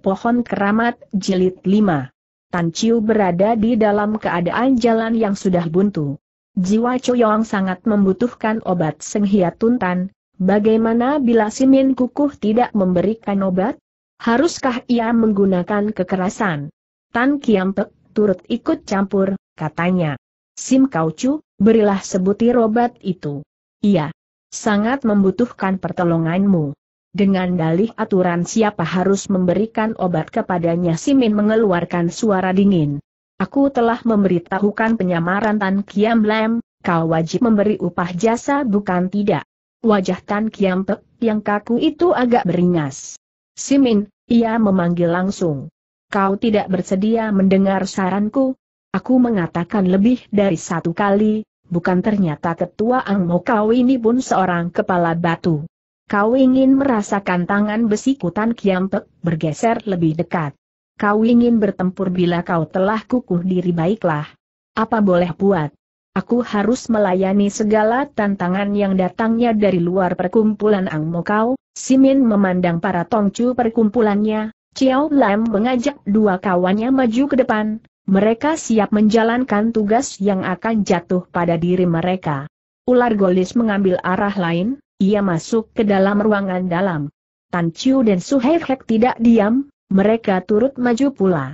Pohon Keramat, Jilid 5. Tan Chiu berada di dalam keadaan jalan yang sudah buntu. Jiwa Choyong sangat membutuhkan obat Seng Tuntan, bagaimana bila Simin Kukuh tidak memberikan obat? Haruskah ia menggunakan kekerasan? Tan Kiampek turut ikut campur, katanya. Sim Kauchu, berilah sebutir obat itu. Iya. Sangat membutuhkan pertolonganmu. Dengan dalih aturan siapa harus memberikan obat kepadanya Simin mengeluarkan suara dingin. Aku telah memberitahukan penyamaran Tan Kiam Lam, kau wajib memberi upah jasa bukan tidak. Wajah Tan Kiam Pek yang kaku itu agak beringas. Simin, ia memanggil langsung. Kau tidak bersedia mendengar saranku? Aku mengatakan lebih dari satu kali, bukan ternyata ketua Ang Mo kau ini pun seorang kepala batu. Kau ingin merasakan tangan besi kutan Kiampek bergeser lebih dekat. Kau ingin bertempur bila kau telah kukuh diri baiklah. Apa boleh buat? Aku harus melayani segala tantangan yang datangnya dari luar perkumpulan Ang Simin memandang para tongcu perkumpulannya, Ciao Lam mengajak dua kawannya maju ke depan, mereka siap menjalankan tugas yang akan jatuh pada diri mereka. Ular Golis mengambil arah lain, ia masuk ke dalam ruangan dalam. Tan Chiu dan Su Hei Hek tidak diam, mereka turut maju pula.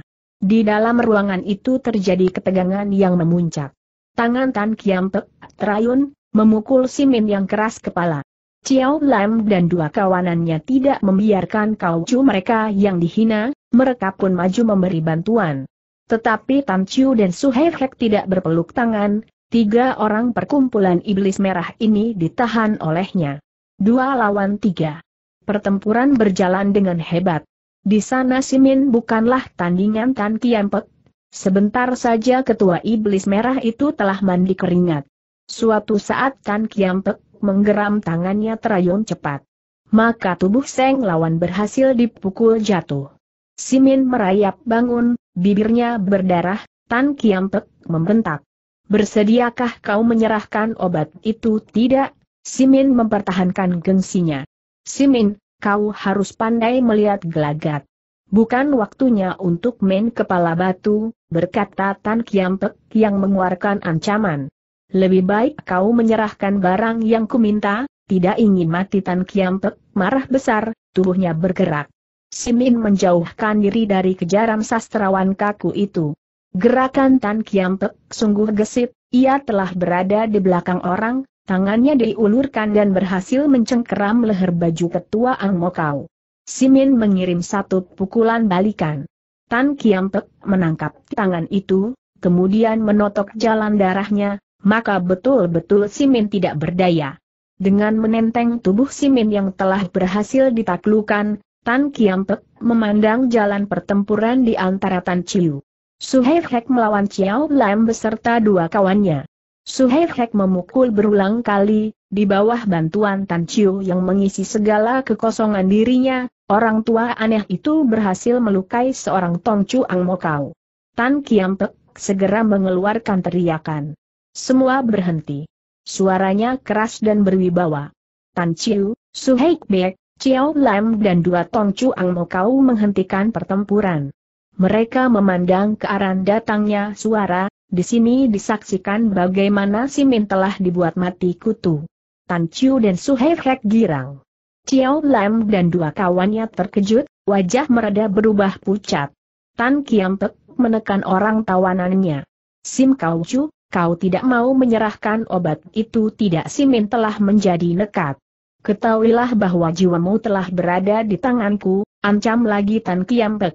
Di dalam ruangan itu terjadi ketegangan yang memuncak. Tangan Tan Kiam Pek terayun, memukul si Min yang keras kepala. Chiao Lam dan dua kawanannya tidak membiarkan kau Chu mereka yang dihina, mereka pun maju memberi bantuan. Tetapi Tan Chiu dan Su Hei Hek tidak berpeluk tangan, Tiga orang perkumpulan iblis merah ini ditahan olehnya. Dua lawan tiga. Pertempuran berjalan dengan hebat. Di sana Simin bukanlah tandingan Tan Kiampek. Sebentar saja ketua iblis merah itu telah mandi keringat. Suatu saat Tan Kiampek menggeram tangannya terayun cepat. Maka tubuh Seng lawan berhasil dipukul jatuh. Simin merayap bangun, bibirnya berdarah, Tan Kiampek membentak. Bersediakah kau menyerahkan obat itu? Tidak, Simin mempertahankan gengsinya. Simin, kau harus pandai melihat gelagat. Bukan waktunya untuk main kepala batu, berkata Tan Kiampek yang mengeluarkan ancaman. Lebih baik kau menyerahkan barang yang kuminta, tidak ingin mati Tan Kiampek, marah besar, tubuhnya bergerak. Simin menjauhkan diri dari kejaran sastrawan kaku itu. Gerakan Tan Kiam Pek sungguh gesit, ia telah berada di belakang orang, tangannya diulurkan dan berhasil mencengkeram leher baju ketua Ang Mokau. Simin mengirim satu pukulan balikan. Tan Kiam Pek menangkap tangan itu, kemudian menotok jalan darahnya, maka betul-betul Simin tidak berdaya. Dengan menenteng tubuh Simin yang telah berhasil ditaklukan, Tan Kiam Pek memandang jalan pertempuran di antara Tan Chiu. Suhei Hek melawan Ciao Lam beserta dua kawannya. Suhei Hek memukul berulang kali, di bawah bantuan Tan Chiu yang mengisi segala kekosongan dirinya, orang tua aneh itu berhasil melukai seorang Tong Chu Ang Mokau. Tan Kiam Pek segera mengeluarkan teriakan. Semua berhenti. Suaranya keras dan berwibawa. Tan Chiu, Suhei Bek, Ciao Lam dan dua Tong Chu Ang Mokau menghentikan pertempuran. Mereka memandang ke arah datangnya suara, di sini disaksikan bagaimana Simin telah dibuat mati kutu. Tan Chiu dan Suhei Hek girang. Chiao Lam dan dua kawannya terkejut, wajah mereda berubah pucat. Tan Kiam Pek menekan orang tawanannya. Sim Kau Chu, kau tidak mau menyerahkan obat itu tidak Simin telah menjadi nekat. Ketahuilah bahwa jiwamu telah berada di tanganku, ancam lagi Tan Kiam Pek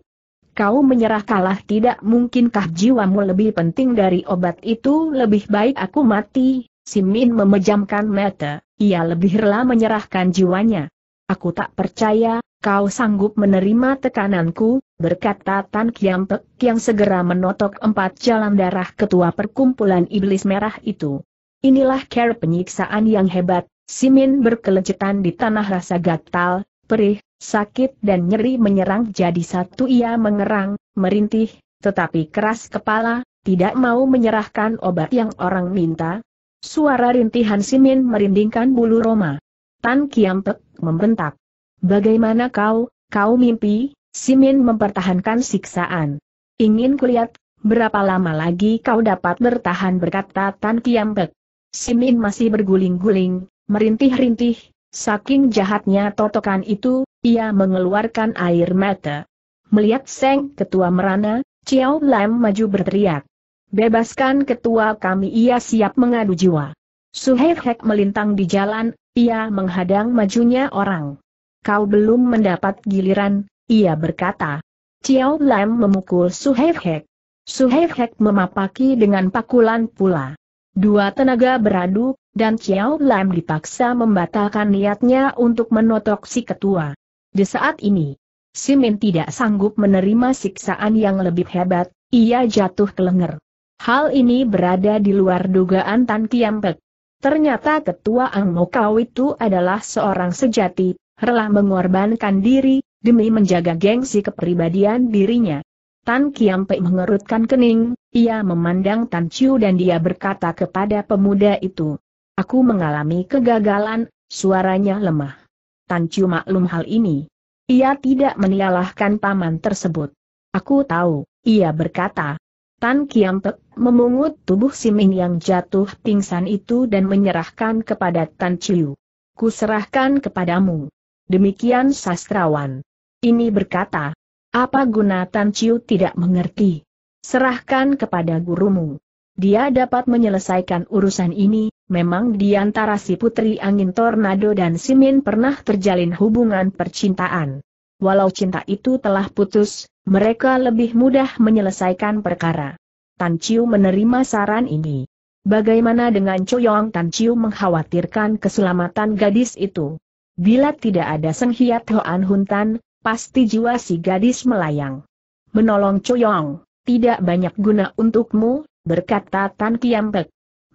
kau menyerah kalah tidak mungkinkah jiwamu lebih penting dari obat itu lebih baik aku mati, Simin memejamkan mata, ia lebih rela menyerahkan jiwanya. Aku tak percaya, kau sanggup menerima tekananku, berkata Tan Kiam Pek yang segera menotok empat jalan darah ketua perkumpulan iblis merah itu. Inilah care penyiksaan yang hebat, Simin berkelecehan di tanah rasa gatal, perih, Sakit dan nyeri menyerang jadi satu ia mengerang, merintih, tetapi keras kepala, tidak mau menyerahkan obat yang orang minta. Suara rintihan Simin merindingkan bulu Roma. Tan Pek membentak. Bagaimana kau, kau mimpi? Simin mempertahankan siksaan. Ingin kulihat, berapa lama lagi kau dapat bertahan berkata Tan Kiampek. Simin masih berguling-guling, merintih-rintih, saking jahatnya totokan itu, ia mengeluarkan air mata. Melihat Seng Ketua merana, Chiao Lam maju berteriak. Bebaskan ketua kami ia siap mengadu jiwa. Suhei Hek melintang di jalan, ia menghadang majunya orang. Kau belum mendapat giliran, ia berkata. Chiao Lam memukul Suhei Hek. Hek memapaki dengan pakulan pula. Dua tenaga beradu, dan Chiao Lam dipaksa membatalkan niatnya untuk menotok si ketua. Di saat ini, Simin tidak sanggup menerima siksaan yang lebih hebat, ia jatuh ke lenger. Hal ini berada di luar dugaan Tan Kiampek. Ternyata ketua Ang Mokau itu adalah seorang sejati, rela mengorbankan diri, demi menjaga gengsi kepribadian dirinya. Tan Kiampek mengerutkan kening, ia memandang Tan Chiu dan dia berkata kepada pemuda itu, Aku mengalami kegagalan, suaranya lemah. Tan Chiu maklum hal ini. Ia tidak menyalahkan paman tersebut. Aku tahu, ia berkata. Tan Kiam Pek memungut tubuh Simin yang jatuh pingsan itu dan menyerahkan kepada Tan Chiu. serahkan kepadamu. Demikian sastrawan. Ini berkata, apa guna Tan Chiu tidak mengerti? Serahkan kepada gurumu dia dapat menyelesaikan urusan ini, memang di antara si Putri Angin Tornado dan Si Min pernah terjalin hubungan percintaan. Walau cinta itu telah putus, mereka lebih mudah menyelesaikan perkara. Tan Chiu menerima saran ini. Bagaimana dengan Choyong Tan Chiu mengkhawatirkan keselamatan gadis itu? Bila tidak ada Seng Hiat Hoan Huntan, pasti jiwa si gadis melayang. Menolong Choyong, tidak banyak guna untukmu, berkata Tan Kiampek.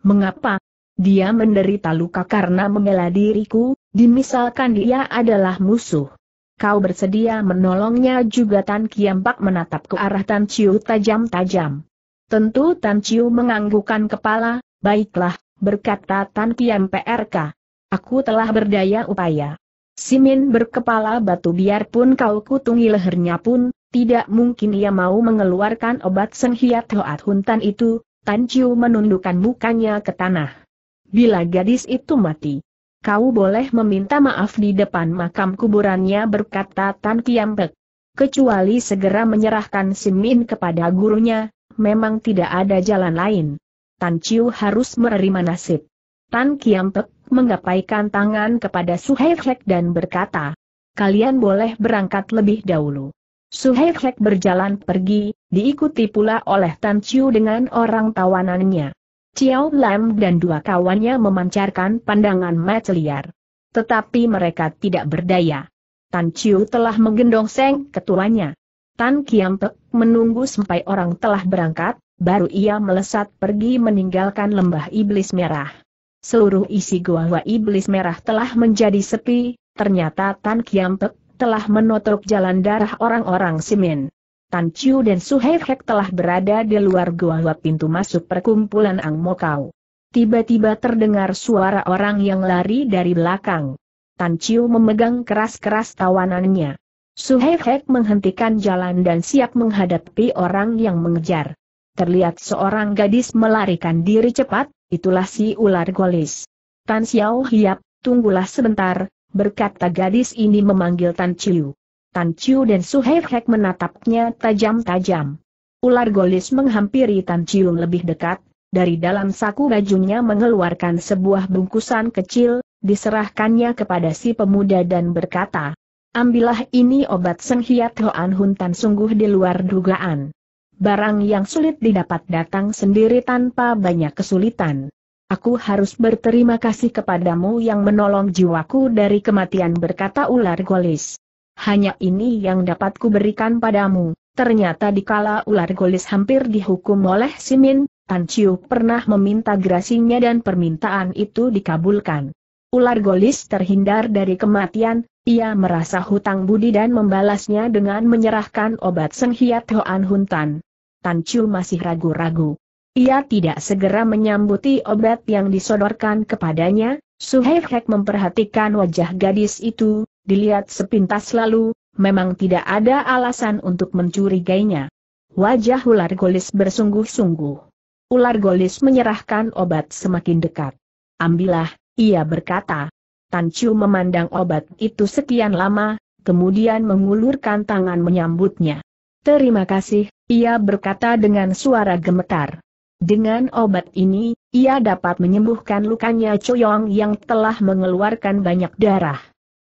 Mengapa? Dia menderita luka karena membela diriku, dimisalkan dia adalah musuh. Kau bersedia menolongnya juga Tan Kiambak menatap ke arah Tan Chiu tajam-tajam. Tentu Tan Chiu menganggukkan kepala, baiklah, berkata Tan Kiam Aku telah berdaya upaya. Simin berkepala batu biarpun kau kutungi lehernya pun, tidak mungkin ia mau mengeluarkan obat senghiat Hoat Huntan itu, Tan Chiu menundukkan mukanya ke tanah. Bila gadis itu mati, kau boleh meminta maaf di depan makam kuburannya berkata Tan Kiampek. Kecuali segera menyerahkan Simin kepada gurunya, memang tidak ada jalan lain. Tan Chiu harus menerima nasib. Tan Kiampek menggapaikan tangan kepada Hei Hek dan berkata, Kalian boleh berangkat lebih dahulu. Suhei Hek berjalan pergi, diikuti pula oleh Tan Chiu dengan orang tawanannya. Chiao Lam dan dua kawannya memancarkan pandangan mata liar. Tetapi mereka tidak berdaya. Tan Chiu telah menggendong Seng ketuanya. Tan Kiam Pek menunggu sampai orang telah berangkat, baru ia melesat pergi meninggalkan lembah iblis merah. Seluruh isi gua iblis merah telah menjadi sepi, ternyata Tan Kiam Pek telah menotok jalan darah orang-orang Simin. Tan Chiu dan Su Suhei Hek telah berada di luar gua pintu masuk perkumpulan Ang Mokau. Tiba-tiba terdengar suara orang yang lari dari belakang. Tan Chiu memegang keras-keras tawanannya. Suhei Hek menghentikan jalan dan siap menghadapi orang yang mengejar. Terlihat seorang gadis melarikan diri cepat, itulah si ular golis. Tan Xiao Hiap, tunggulah sebentar, berkata gadis ini memanggil Tan Chiu. Tan Chiu dan Suhei Hek menatapnya tajam-tajam. Ular golis menghampiri Tan Chiu lebih dekat, dari dalam saku bajunya mengeluarkan sebuah bungkusan kecil, diserahkannya kepada si pemuda dan berkata, Ambillah ini obat senghyat Hoan Hun Tan sungguh di luar dugaan. Barang yang sulit didapat datang sendiri tanpa banyak kesulitan. Aku harus berterima kasih kepadamu yang menolong jiwaku dari kematian berkata ular golis. Hanya ini yang dapat kuberikan padamu. Ternyata dikala ular golis hampir dihukum oleh Simin, Tan Chiu pernah meminta gerasinya dan permintaan itu dikabulkan. Ular golis terhindar dari kematian, ia merasa hutang budi dan membalasnya dengan menyerahkan obat Senghiat Hoan Huntan. Tan Chiu masih ragu-ragu. Ia tidak segera menyambuti obat yang disodorkan kepadanya, Suhaifek memperhatikan wajah gadis itu, dilihat sepintas lalu, memang tidak ada alasan untuk mencurigainya. Wajah ular golis bersungguh-sungguh. Ular golis menyerahkan obat semakin dekat. Ambillah, ia berkata. Tancu memandang obat itu sekian lama, kemudian mengulurkan tangan menyambutnya. Terima kasih, ia berkata dengan suara gemetar. Dengan obat ini, ia dapat menyembuhkan lukanya Choyong yang telah mengeluarkan banyak darah.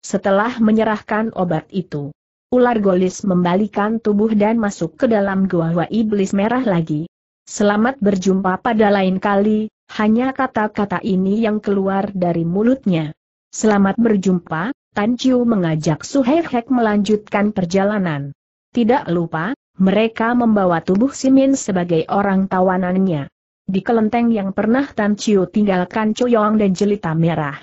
Setelah menyerahkan obat itu, ular golis membalikan tubuh dan masuk ke dalam gua iblis merah lagi. Selamat berjumpa pada lain kali, hanya kata-kata ini yang keluar dari mulutnya. Selamat berjumpa, Tan Chiu mengajak He Hek melanjutkan perjalanan. Tidak lupa, mereka membawa tubuh Simin sebagai orang tawanannya. Di kelenteng yang pernah Tan Chiu tinggalkan Choyong dan Jelita Merah.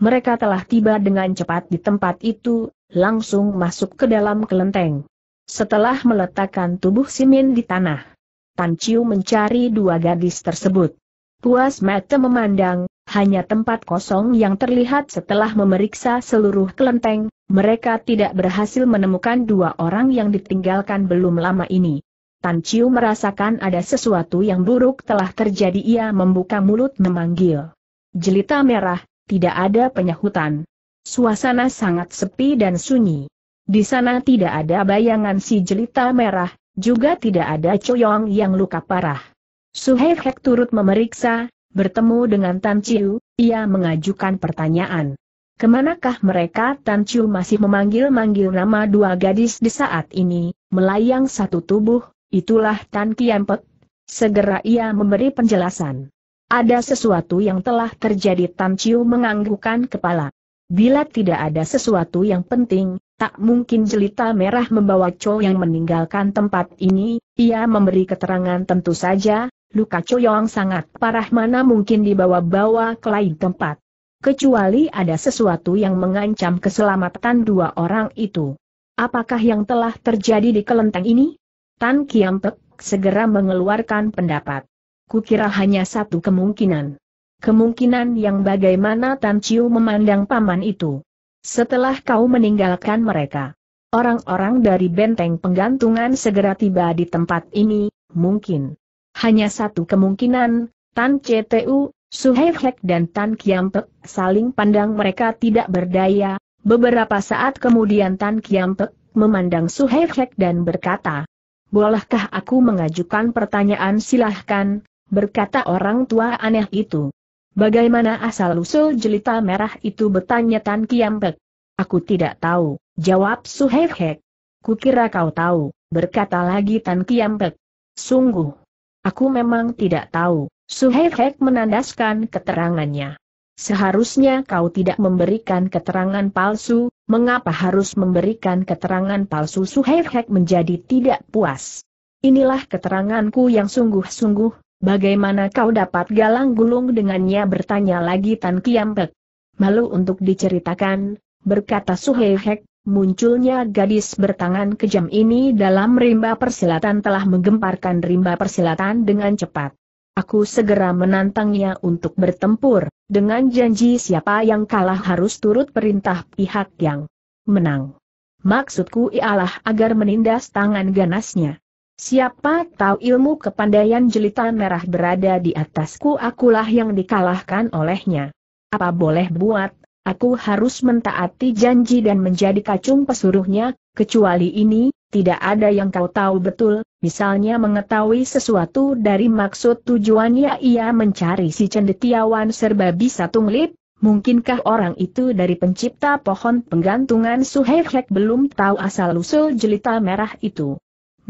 Mereka telah tiba dengan cepat di tempat itu, langsung masuk ke dalam kelenteng. Setelah meletakkan tubuh Simin di tanah, Tan Chiu mencari dua gadis tersebut. Puas mata memandang, hanya tempat kosong yang terlihat setelah memeriksa seluruh kelenteng, mereka tidak berhasil menemukan dua orang yang ditinggalkan belum lama ini. Tan Chiu merasakan ada sesuatu yang buruk telah terjadi ia membuka mulut memanggil. Jelita merah, tidak ada penyahutan. Suasana sangat sepi dan sunyi. Di sana tidak ada bayangan si jelita merah, juga tidak ada coyong yang luka parah. Suhei Hek turut memeriksa, bertemu dengan Tan Chiu, ia mengajukan pertanyaan. Kemanakah mereka Tan Chiu masih memanggil-manggil nama dua gadis di saat ini, melayang satu tubuh, itulah Tan Kiampet. Segera ia memberi penjelasan. Ada sesuatu yang telah terjadi Tan Chiu menganggukkan kepala. Bila tidak ada sesuatu yang penting, tak mungkin jelita merah membawa Cho yang meninggalkan tempat ini, ia memberi keterangan tentu saja, luka Choyong sangat parah mana mungkin dibawa-bawa ke lain tempat. Kecuali ada sesuatu yang mengancam keselamatan dua orang itu. Apakah yang telah terjadi di kelenteng ini? Tan Kiam Pek segera mengeluarkan pendapat. Kukira hanya satu kemungkinan. Kemungkinan yang bagaimana Tan Chiu memandang paman itu. Setelah kau meninggalkan mereka, orang-orang dari benteng penggantungan segera tiba di tempat ini, mungkin. Hanya satu kemungkinan, Tan CTU, Suhei dan Tan Kiampek saling pandang mereka tidak berdaya. Beberapa saat kemudian Tan Kiampek memandang Suhei dan berkata, Bolehkah aku mengajukan pertanyaan silahkan, berkata orang tua aneh itu. Bagaimana asal-usul jelita merah itu bertanya Tan Kiampek? Aku tidak tahu, jawab Suhei Kukira kau tahu, berkata lagi Tan Kiampek. Sungguh, Aku memang tidak tahu. Suhehek menandaskan keterangannya. Seharusnya kau tidak memberikan keterangan palsu, mengapa harus memberikan keterangan palsu Suhehek menjadi tidak puas. Inilah keteranganku yang sungguh-sungguh, bagaimana kau dapat galang gulung dengannya bertanya lagi Tan Kiampek. Malu untuk diceritakan, berkata Suhehek, Munculnya gadis bertangan kejam ini dalam rimba persilatan telah menggemparkan rimba persilatan dengan cepat. Aku segera menantangnya untuk bertempur, dengan janji siapa yang kalah harus turut perintah pihak yang menang. Maksudku ialah agar menindas tangan ganasnya. Siapa tahu ilmu kepandaian jelita merah berada di atasku akulah yang dikalahkan olehnya. Apa boleh buat, aku harus mentaati janji dan menjadi kacung pesuruhnya, kecuali ini, tidak ada yang kau tahu betul, misalnya mengetahui sesuatu dari maksud tujuannya ia mencari si cendetiawan serba bisa tunglip, mungkinkah orang itu dari pencipta pohon penggantungan suhehek belum tahu asal-usul jelita merah itu.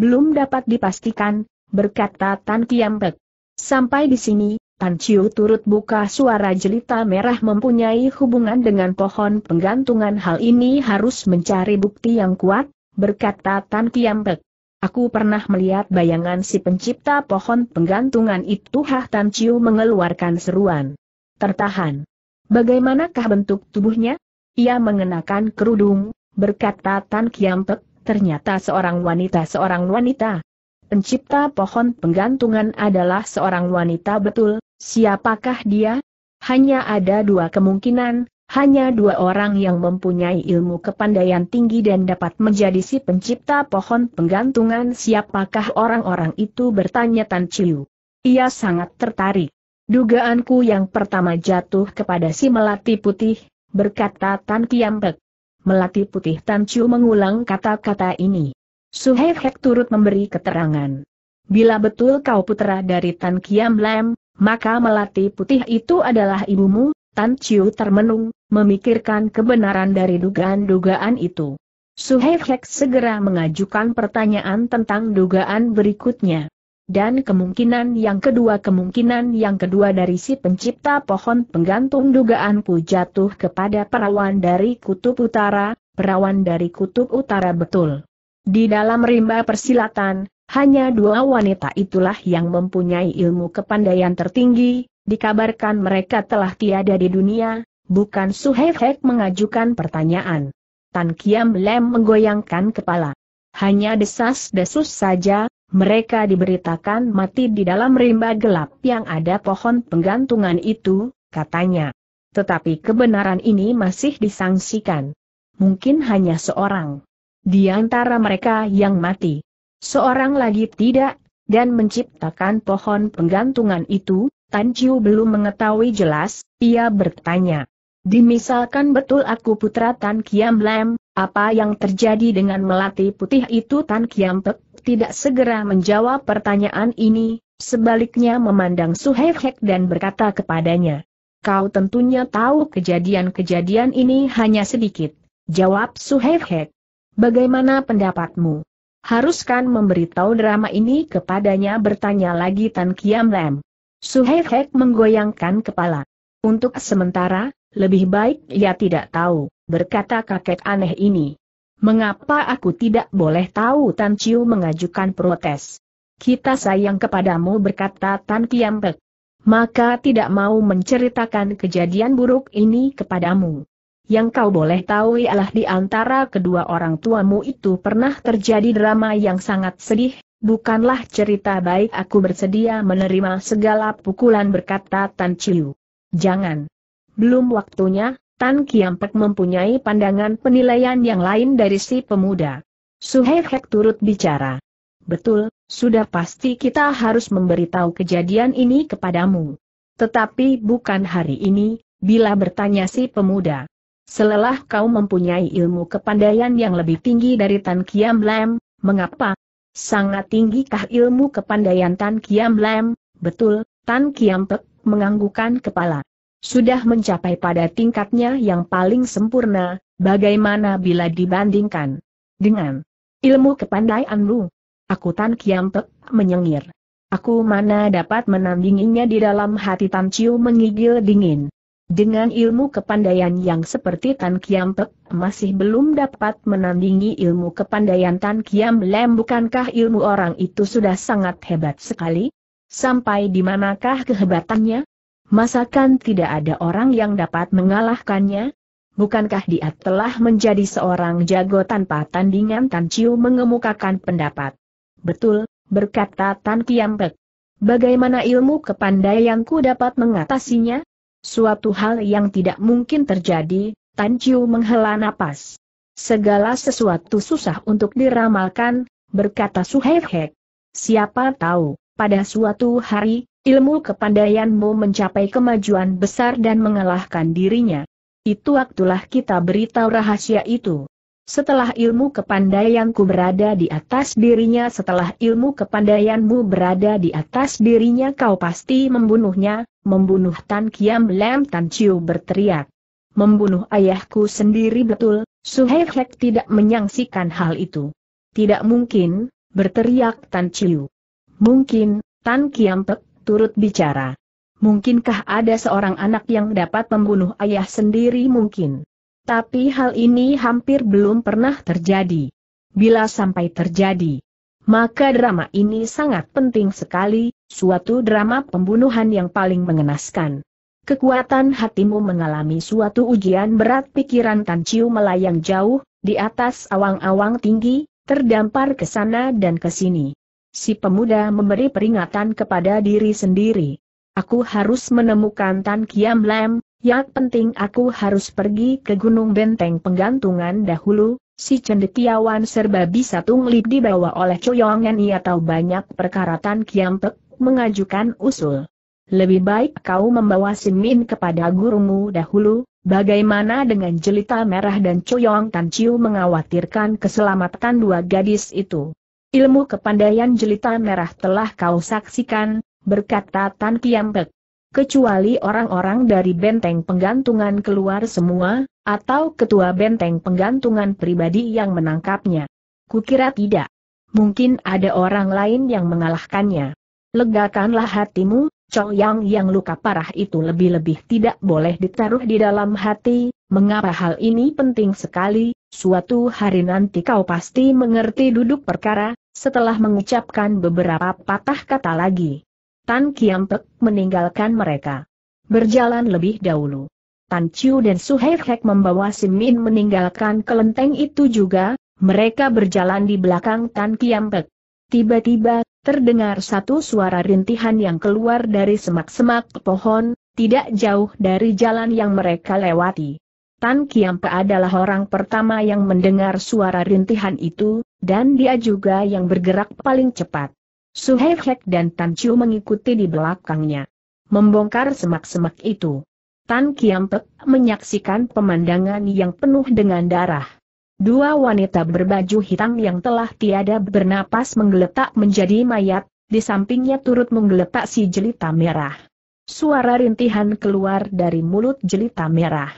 Belum dapat dipastikan, berkata Tan Kiampek. Sampai di sini, Tan Chiu turut buka suara jelita merah mempunyai hubungan dengan pohon penggantungan hal ini harus mencari bukti yang kuat, berkata Tan Kiampek. Aku pernah melihat bayangan si pencipta pohon penggantungan itu Hah Tan Chiu mengeluarkan seruan. Tertahan. Bagaimanakah bentuk tubuhnya? Ia mengenakan kerudung, berkata Tan Kiampek, ternyata seorang wanita seorang wanita pencipta pohon penggantungan adalah seorang wanita betul, Siapakah dia? Hanya ada dua kemungkinan, hanya dua orang yang mempunyai ilmu kepandaian tinggi dan dapat menjadi si pencipta pohon penggantungan siapakah orang-orang itu bertanya Tan Chiu. Ia sangat tertarik. Dugaanku yang pertama jatuh kepada si melati putih, berkata Tan Kiambek. Melati putih Tan Chiu mengulang kata-kata ini. Suhei Hek turut memberi keterangan. Bila betul kau putra dari Tan Kiam Lam, maka melati putih itu adalah ibumu, Tan Chiu termenung, memikirkan kebenaran dari dugaan-dugaan itu. Suhei Hek segera mengajukan pertanyaan tentang dugaan berikutnya. Dan kemungkinan yang kedua kemungkinan yang kedua dari si pencipta pohon penggantung dugaanku jatuh kepada perawan dari kutub utara, perawan dari kutub utara betul. Di dalam rimba persilatan, hanya dua wanita itulah yang mempunyai ilmu kepandaian tertinggi, dikabarkan mereka telah tiada di dunia, bukan Suhefek mengajukan pertanyaan. Tan Kiam Lem menggoyangkan kepala. Hanya desas-desus saja, mereka diberitakan mati di dalam rimba gelap yang ada pohon penggantungan itu, katanya. Tetapi kebenaran ini masih disangsikan. Mungkin hanya seorang di antara mereka yang mati. Seorang lagi tidak, dan menciptakan pohon penggantungan itu, Tan Chiu belum mengetahui jelas, ia bertanya. Dimisalkan betul aku putra Tan Kiam Lam, apa yang terjadi dengan melati putih itu Tan Kiam Pek tidak segera menjawab pertanyaan ini, sebaliknya memandang Suhei Hek dan berkata kepadanya. Kau tentunya tahu kejadian-kejadian ini hanya sedikit. Jawab Suhei Hek. Bagaimana pendapatmu? Haruskan memberitahu drama ini kepadanya bertanya lagi Tan Kiam Lem. Suhei menggoyangkan kepala. Untuk sementara, lebih baik ia tidak tahu, berkata kakek aneh ini. Mengapa aku tidak boleh tahu Tan Chiu mengajukan protes? Kita sayang kepadamu berkata Tan Kiam Pek. Maka tidak mau menceritakan kejadian buruk ini kepadamu yang kau boleh tahu ialah di antara kedua orang tuamu itu pernah terjadi drama yang sangat sedih, bukanlah cerita baik aku bersedia menerima segala pukulan berkata Tan Chiu. Jangan. Belum waktunya, Tan Kiampek mempunyai pandangan penilaian yang lain dari si pemuda. Suhei Hek turut bicara. Betul, sudah pasti kita harus memberitahu kejadian ini kepadamu. Tetapi bukan hari ini, bila bertanya si pemuda. Selelah kau mempunyai ilmu kepandaian yang lebih tinggi dari Tan Kiam Lam, mengapa? Sangat tinggikah ilmu kepandaian Tan Kiam Lam? Betul, Tan Kiam Pek menganggukan kepala. Sudah mencapai pada tingkatnya yang paling sempurna, bagaimana bila dibandingkan dengan ilmu kepandaianmu? Aku Tan Kiam Pek menyengir. Aku mana dapat menandinginya di dalam hati Tan Chiu mengigil dingin. Dengan ilmu kepandaian yang seperti Tan Kiam Pek, masih belum dapat menandingi ilmu kepandaian Tan Kiam Lem bukankah ilmu orang itu sudah sangat hebat sekali? Sampai di manakah kehebatannya? Masakan tidak ada orang yang dapat mengalahkannya? Bukankah dia telah menjadi seorang jago tanpa tandingan Tan Chiu mengemukakan pendapat? Betul, berkata Tan Kiam Pek. Bagaimana ilmu kepandaianku dapat mengatasinya? Suatu hal yang tidak mungkin terjadi, Tan Chiu menghela napas. Segala sesuatu susah untuk diramalkan, berkata Hek. Siapa tahu, pada suatu hari, ilmu kepandaianmu mencapai kemajuan besar dan mengalahkan dirinya. Itu waktulah kita beritahu rahasia itu. Setelah ilmu kepandaianku berada di atas dirinya setelah ilmu kepandaianmu berada di atas dirinya kau pasti membunuhnya, membunuh Tan Kiam Lem Tan Chiu berteriak. Membunuh ayahku sendiri betul, Suhei Hek tidak menyangsikan hal itu. Tidak mungkin, berteriak Tan Chiu. Mungkin, Tan Kiam Pek turut bicara. Mungkinkah ada seorang anak yang dapat membunuh ayah sendiri mungkin? Tapi hal ini hampir belum pernah terjadi. Bila sampai terjadi, maka drama ini sangat penting sekali, suatu drama pembunuhan yang paling mengenaskan. Kekuatan hatimu mengalami suatu ujian berat pikiran Tan Chiu melayang jauh, di atas awang-awang tinggi, terdampar ke sana dan ke sini. Si pemuda memberi peringatan kepada diri sendiri. Aku harus menemukan Tan Kiam Lam, yang penting aku harus pergi ke Gunung Benteng Penggantungan dahulu, si cendekiawan serba bisa tunglip dibawa oleh Coyongan ia tahu banyak perkaratan Kiampek, mengajukan usul. Lebih baik kau membawa Simin kepada gurumu dahulu, bagaimana dengan jelita merah dan Coyong Tan Chiu mengawatirkan keselamatan dua gadis itu. Ilmu kepandaian jelita merah telah kau saksikan, berkata Tan Kiampek kecuali orang-orang dari benteng penggantungan keluar semua, atau ketua benteng penggantungan pribadi yang menangkapnya. Kukira tidak. Mungkin ada orang lain yang mengalahkannya. Legakanlah hatimu, cowok Yang yang luka parah itu lebih-lebih tidak boleh ditaruh di dalam hati, mengapa hal ini penting sekali, suatu hari nanti kau pasti mengerti duduk perkara, setelah mengucapkan beberapa patah kata lagi. Tan Kiampek meninggalkan mereka. Berjalan lebih dahulu. Tan Chiu dan Hei Hek membawa Simin meninggalkan kelenteng itu juga, mereka berjalan di belakang Tan Kiampek. Tiba-tiba, terdengar satu suara rintihan yang keluar dari semak-semak pohon, tidak jauh dari jalan yang mereka lewati. Tan Pek adalah orang pertama yang mendengar suara rintihan itu, dan dia juga yang bergerak paling cepat. Suhei Hek dan Tan Chiu mengikuti di belakangnya. Membongkar semak-semak itu. Tan Kiampek menyaksikan pemandangan yang penuh dengan darah. Dua wanita berbaju hitam yang telah tiada bernapas menggeletak menjadi mayat, di sampingnya turut menggeletak si jelita merah. Suara rintihan keluar dari mulut jelita merah.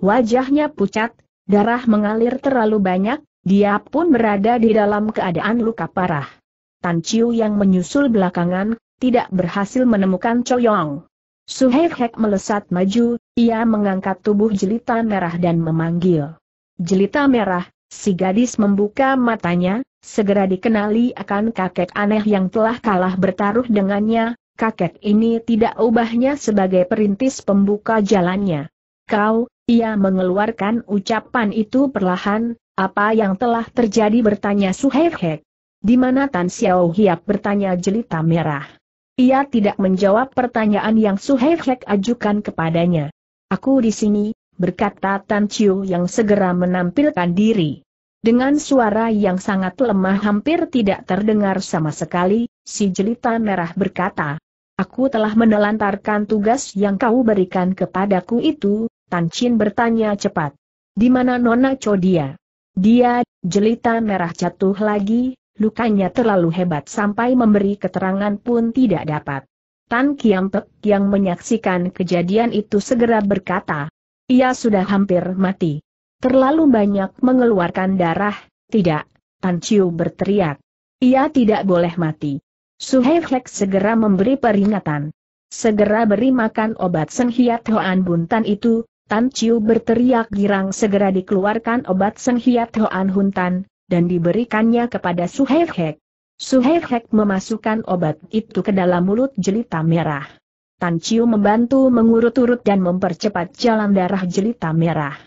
Wajahnya pucat, darah mengalir terlalu banyak, dia pun berada di dalam keadaan luka parah. Tan Chiu yang menyusul belakangan, tidak berhasil menemukan Choyong. Suhei Hek melesat maju, ia mengangkat tubuh jelita merah dan memanggil. Jelita merah, si gadis membuka matanya, segera dikenali akan kakek aneh yang telah kalah bertaruh dengannya, kakek ini tidak ubahnya sebagai perintis pembuka jalannya. Kau, ia mengeluarkan ucapan itu perlahan, apa yang telah terjadi bertanya Suhei Hek. Di mana Tan Xiao Hiap bertanya jelita merah. Ia tidak menjawab pertanyaan yang Suhei Hek ajukan kepadanya. Aku di sini, berkata Tan Chiu yang segera menampilkan diri. Dengan suara yang sangat lemah hampir tidak terdengar sama sekali, si jelita merah berkata, Aku telah menelantarkan tugas yang kau berikan kepadaku itu, Tan Chin bertanya cepat. Di mana Nona Chodia? Dia, jelita merah jatuh lagi, lukanya terlalu hebat sampai memberi keterangan pun tidak dapat. Tan Kiam Pek yang menyaksikan kejadian itu segera berkata, ia sudah hampir mati. Terlalu banyak mengeluarkan darah, tidak, Tan Chiu berteriak. Ia tidak boleh mati. Su Heflek segera memberi peringatan. Segera beri makan obat Senghiat Hoan Buntan itu, Tan Chiu berteriak girang segera dikeluarkan obat Senghiat Hoan Huntan, dan diberikannya kepada Suhehek. Suhehek memasukkan obat itu ke dalam mulut jelita merah. Tan Chiu membantu mengurut-urut dan mempercepat jalan darah jelita merah.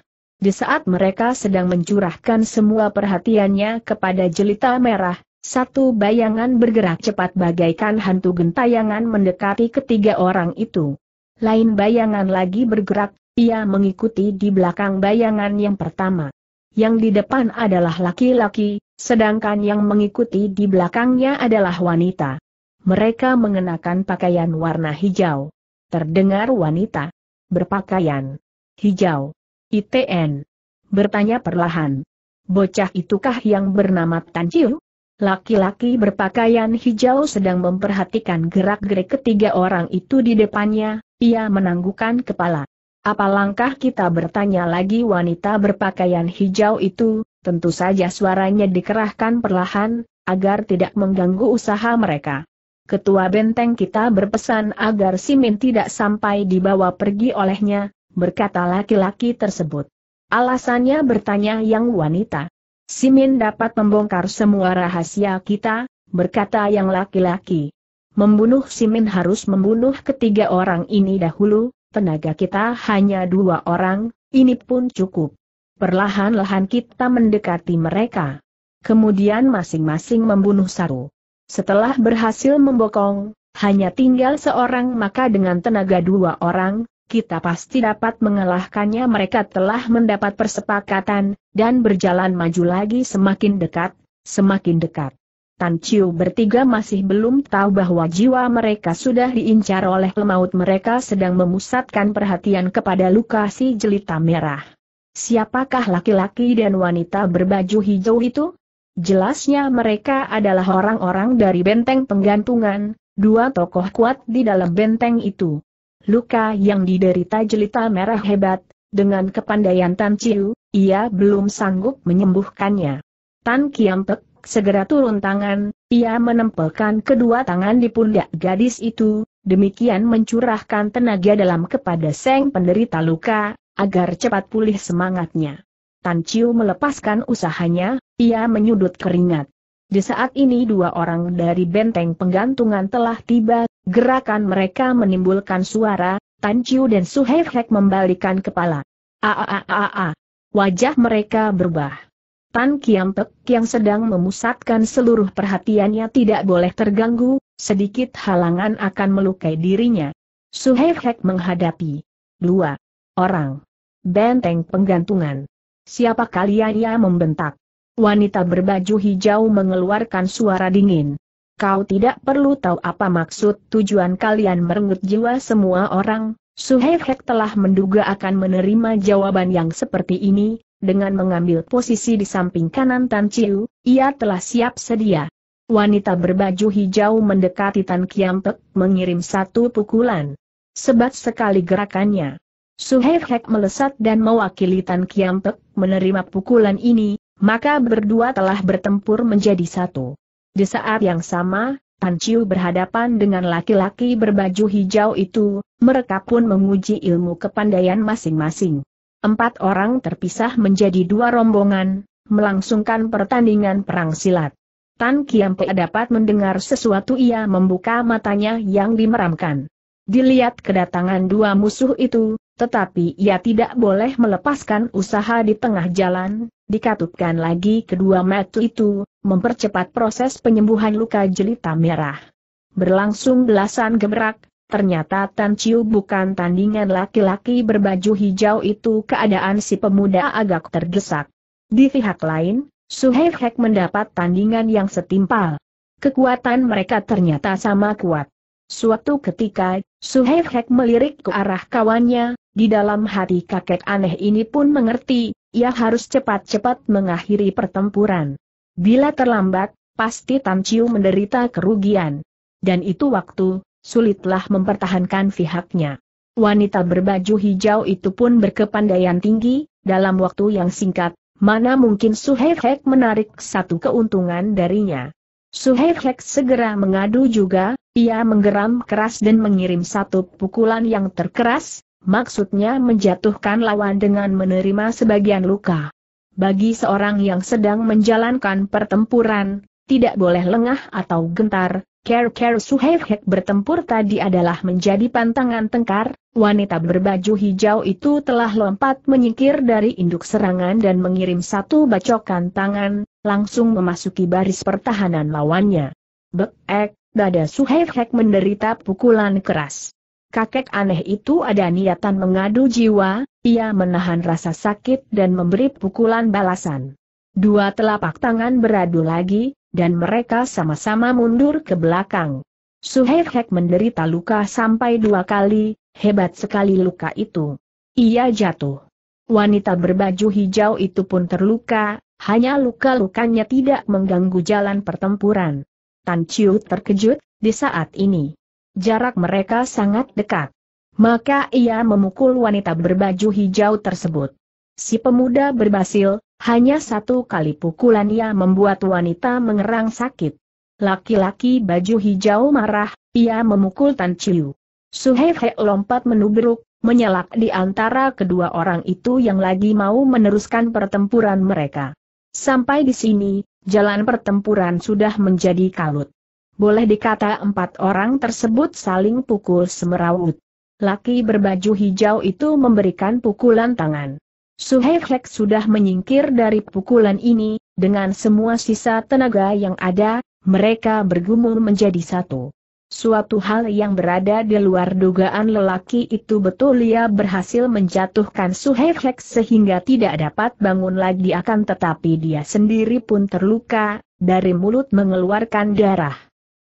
Di saat mereka sedang mencurahkan semua perhatiannya kepada jelita merah, satu bayangan bergerak cepat bagaikan hantu gentayangan mendekati ketiga orang itu. Lain bayangan lagi bergerak, ia mengikuti di belakang bayangan yang pertama yang di depan adalah laki-laki, sedangkan yang mengikuti di belakangnya adalah wanita. Mereka mengenakan pakaian warna hijau. Terdengar wanita berpakaian hijau. ITN bertanya perlahan. Bocah itukah yang bernama Tan Laki-laki berpakaian hijau sedang memperhatikan gerak-gerik ketiga orang itu di depannya, ia menanggukan kepala. Apa langkah kita bertanya lagi wanita berpakaian hijau itu, tentu saja suaranya dikerahkan perlahan, agar tidak mengganggu usaha mereka. Ketua benteng kita berpesan agar Simin tidak sampai dibawa pergi olehnya, berkata laki-laki tersebut. Alasannya bertanya yang wanita. Simin dapat membongkar semua rahasia kita, berkata yang laki-laki. Membunuh Simin harus membunuh ketiga orang ini dahulu, tenaga kita hanya dua orang, ini pun cukup. Perlahan-lahan kita mendekati mereka. Kemudian masing-masing membunuh Saru. Setelah berhasil membokong, hanya tinggal seorang maka dengan tenaga dua orang, kita pasti dapat mengalahkannya mereka telah mendapat persepakatan, dan berjalan maju lagi semakin dekat, semakin dekat. Tan Chiu bertiga masih belum tahu bahwa jiwa mereka sudah diincar oleh lemaut mereka sedang memusatkan perhatian kepada luka si jelita merah. Siapakah laki-laki dan wanita berbaju hijau itu? Jelasnya mereka adalah orang-orang dari benteng penggantungan, dua tokoh kuat di dalam benteng itu. Luka yang diderita jelita merah hebat, dengan kepandaian Tan Chiu, ia belum sanggup menyembuhkannya. Tan Kiam Pek segera turun tangan, ia menempelkan kedua tangan di pundak gadis itu, demikian mencurahkan tenaga dalam kepada Seng penderita luka, agar cepat pulih semangatnya. Tan Chiu melepaskan usahanya, ia menyudut keringat. Di saat ini dua orang dari benteng penggantungan telah tiba, gerakan mereka menimbulkan suara, Tan Chiu dan Su Hek membalikan kepala. A-a-a-a-a. Wajah mereka berubah. Tan Kiampek yang sedang memusatkan seluruh perhatiannya tidak boleh terganggu, sedikit halangan akan melukai dirinya. Suhehek menghadapi dua orang. Benteng penggantungan. Siapa kalian yang membentak? Wanita berbaju hijau mengeluarkan suara dingin. Kau tidak perlu tahu apa maksud tujuan kalian merenggut jiwa semua orang, Suhehek telah menduga akan menerima jawaban yang seperti ini, dengan mengambil posisi di samping kanan Tan Chiu, ia telah siap sedia. Wanita berbaju hijau mendekati Tan Kiam Pek, mengirim satu pukulan. Sebat sekali gerakannya. Su Suhei Hek melesat dan mewakili Tan Kiam Pek, menerima pukulan ini, maka berdua telah bertempur menjadi satu. Di saat yang sama, Tan Chiu berhadapan dengan laki-laki berbaju hijau itu, mereka pun menguji ilmu kepandaian masing-masing. Empat orang terpisah menjadi dua rombongan, melangsungkan pertandingan perang silat. Tan Kiampe dapat mendengar sesuatu ia membuka matanya yang dimeramkan. Dilihat kedatangan dua musuh itu, tetapi ia tidak boleh melepaskan usaha di tengah jalan, dikatupkan lagi kedua mata itu, mempercepat proses penyembuhan luka jelita merah. Berlangsung belasan gebrak, Ternyata Tan Chiu bukan tandingan laki-laki berbaju hijau itu keadaan si pemuda agak terdesak. Di pihak lain, Suhei Hek mendapat tandingan yang setimpal. Kekuatan mereka ternyata sama kuat. Suatu ketika, Suhei Hek melirik ke arah kawannya, di dalam hati kakek aneh ini pun mengerti, ia harus cepat-cepat mengakhiri pertempuran. Bila terlambat, pasti Tan Chiu menderita kerugian. Dan itu waktu, sulitlah mempertahankan pihaknya. Wanita berbaju hijau itu pun berkepandaian tinggi, dalam waktu yang singkat, mana mungkin Suhehek menarik satu keuntungan darinya. Suhehek segera mengadu juga, ia menggeram keras dan mengirim satu pukulan yang terkeras, maksudnya menjatuhkan lawan dengan menerima sebagian luka. Bagi seorang yang sedang menjalankan pertempuran, tidak boleh lengah atau gentar, Su Ker Suheihek bertempur tadi adalah menjadi pantangan tengkar, wanita berbaju hijau itu telah lompat menyingkir dari induk serangan dan mengirim satu bacokan tangan, langsung memasuki baris pertahanan lawannya. Bek, dada Suheihek menderita pukulan keras. Kakek aneh itu ada niatan mengadu jiwa, ia menahan rasa sakit dan memberi pukulan balasan. Dua telapak tangan beradu lagi, dan mereka sama-sama mundur ke belakang. Suhaib Hek menderita luka sampai dua kali, hebat sekali luka itu. Ia jatuh. Wanita berbaju hijau itu pun terluka, hanya luka-lukanya tidak mengganggu jalan pertempuran. Tan Chiu terkejut, di saat ini. Jarak mereka sangat dekat. Maka ia memukul wanita berbaju hijau tersebut. Si pemuda berbasil, hanya satu kali pukulan ia membuat wanita mengerang sakit. Laki-laki baju hijau marah, ia memukul Tan Chiu. Suhei lompat menubruk, menyelak di antara kedua orang itu yang lagi mau meneruskan pertempuran mereka. Sampai di sini, jalan pertempuran sudah menjadi kalut. Boleh dikata empat orang tersebut saling pukul semerawut. Laki berbaju hijau itu memberikan pukulan tangan. Suhei sudah menyingkir dari pukulan ini, dengan semua sisa tenaga yang ada, mereka bergumul menjadi satu. Suatu hal yang berada di luar dugaan lelaki itu betul ia berhasil menjatuhkan Suhei sehingga tidak dapat bangun lagi akan tetapi dia sendiri pun terluka, dari mulut mengeluarkan darah.